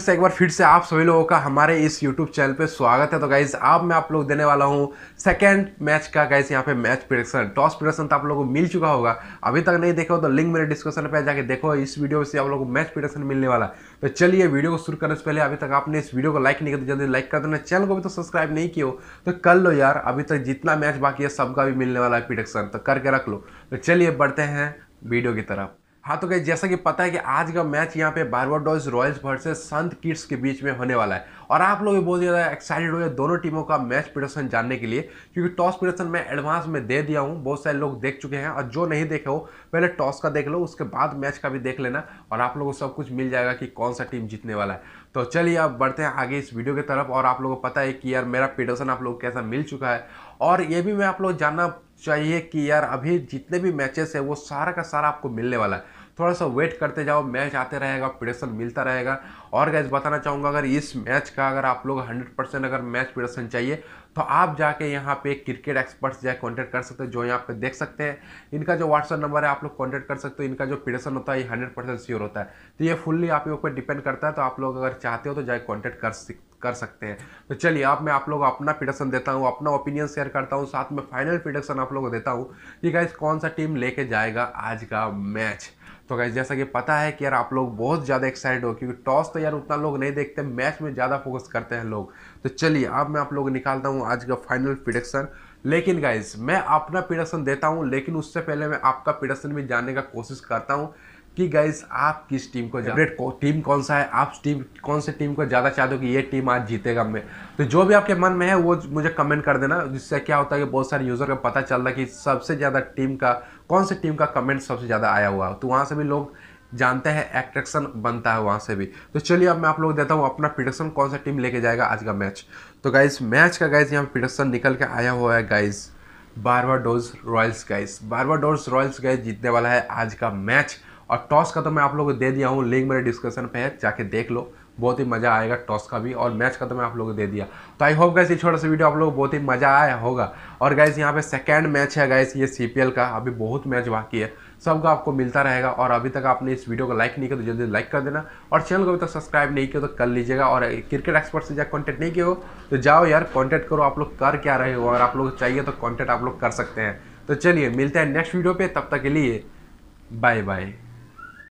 से एक बार फिर से आप सभी लोगों का हमारे इस YouTube चैनल पे स्वागत है तो गाइज आप मैं आप लोग देने वाला हूँ सेकेंड मैच का गाइज यहाँ पे मैच प्रिडक्शन टॉस प्रिडक्शन तो आप लोगों को मिल चुका होगा अभी तक नहीं देखा हो तो लिंक मेरे डिस्क्रिप्शन पे जाके देखो इस वीडियो से आप लोगों को मैच प्रिडक्शन मिलने वाला तो चलिए वीडियो को शुरू करने से पहले अभी तक आपने इस वीडियो को लाइक नहीं किया दिया तो जल्दी लाइक कर देना चैनल को भी तो सब्सक्राइब नहीं किया तो कर लो यार अभी तक जितना मैच बाकी है सबका भी मिलने वाला है प्रिडक्शन तो करके रख लो तो चलिए बढ़ते हैं वीडियो की तरफ हाँ तो गई जैसा कि पता है कि आज का मैच यहाँ पे Dodge Royals versus Saint Kitts के बीच में होने वाला है और आप लोग भी बहुत ज़्यादा एक्साइटेड हो गए दोनों टीमों का मैच प्रदर्शन जानने के लिए क्योंकि टॉस प्रदर्शन मैं एडवांस में दे दिया हूँ बहुत सारे लोग देख चुके हैं और जो नहीं देखे हो पहले टॉस का देख लो उसके बाद मैच का भी देख लेना और आप लोगों को सब कुछ मिल जाएगा कि कौन सा टीम जीतने वाला है तो चलिए अब बढ़ते हैं आगे इस वीडियो की तरफ और आप लोगों को पता है कि यार मेरा प्रदर्शन आप लोग कैसा मिल चुका है और ये भी मैं आप लोग जानना चाहिए कि यार अभी जितने भी मैचेस है वो सारा का सारा आपको मिलने वाला है थोड़ा सा वेट करते जाओ मैच आते रहेगा प्रिडक्शन मिलता रहेगा और गैस बताना चाहूँगा अगर इस मैच का अगर आप लोग 100 परसेंट अगर मैच प्रेशन चाहिए तो आप जाके यहाँ पे क्रिकेट एक्सपर्ट्स जाए कॉन्टैक्ट कर सकते हैं जो यहाँ पे देख सकते हैं इनका जो व्हाट्सअप नंबर है आप लोग कॉन्टैक्ट कर सकते हो इनका जो प्रेशन होता है ये हंड्रेड परसेंट श्योर होता है तो ये फुल्ली आपके ऊपर डिपेंड करता है तो आप लोग अगर चाहते हो तो जाए कॉन्टैक्ट कर सकते कर सकते हैं तो चलिए अब मैं आप लोग अपना प्रिडक्शन देता हूँ अपना ओपिनियन शेयर करता हूँ साथ में फाइनल प्रिडक्शन आप लोग को देता हूँ कि गाइज कौन सा टीम लेके जाएगा आज का मैच तो गाइज जैसा कि पता है कि यार आप लोग बहुत ज़्यादा एक्साइटेड हो क्योंकि टॉस तो यार उतना लोग नहीं देखते मैच में ज़्यादा फोकस करते हैं लोग तो चलिए अब मैं आप लोग निकालता हूँ आज का फाइनल प्रिडक्शन लेकिन गाइज मैं अपना प्रिडक्शन देता हूँ लेकिन उससे पहले मैं आपका प्रिडक्शन भी जानने का कोशिश करता हूँ कि गाइज आप किस टीम को फेवरेट टीम कौन सा है आप टीम कौन से टीम को ज़्यादा चाहते हो कि ये टीम आज जीतेगा मैं तो जो भी आपके मन में है वो मुझे कमेंट कर देना जिससे क्या होता है कि बहुत सारे यूज़र का पता चल रहा कि सबसे ज़्यादा टीम का कौन से टीम का कमेंट सबसे ज़्यादा आया हुआ तो वहाँ से भी लोग जानते हैं एट्रैक्शन बनता है वहाँ से भी तो चलिए अब मैं आप लोग देता हूँ अपना प्रिडक्शन कौन सा टीम लेके जाएगा आज का मैच तो गाइज मैच का गाइज यहाँ प्रिडक्शन निकल के आया हुआ है guys Dodge Royals guys Dodge Royals guys जीतने वाला है आज का मैच और टॉस का तो मैं आप लोगों को दे दिया हूँ लिंक मेरे डिस्क्रिप्शन पे है जाके देख लो बहुत ही मज़ा आएगा टॉस का भी और मैच का तो मैं आप लोगों को दे दिया तो आई होप गाइस ये छोटा सा वीडियो आप लोगों को बहुत ही मज़ा आया होगा और गैस यहाँ पे सेकेंड मैच है गैस ये सी का अभी बहुत मैच बाकी है सबका आपको मिलता रहेगा और अभी तक आपने इस वीडियो को लाइक नहीं किया तो जल्दी लाइक कर देना और चैनल को अभी तक सब्सक्राइब नहीं किया तो कर लीजिएगा और क्रिकेट एक्सपर्ट से जब कॉन्टैक्ट नहीं किया हो तो जाओ यार कॉन्टैक्ट करो आप लोग कर क्या रहे हो और आप लोग चाहिए तो कॉन्टैक्ट आप लोग कर सकते हैं तो चलिए मिलते हैं नेक्स्ट वीडियो पर तब तक के लिए बाय बाय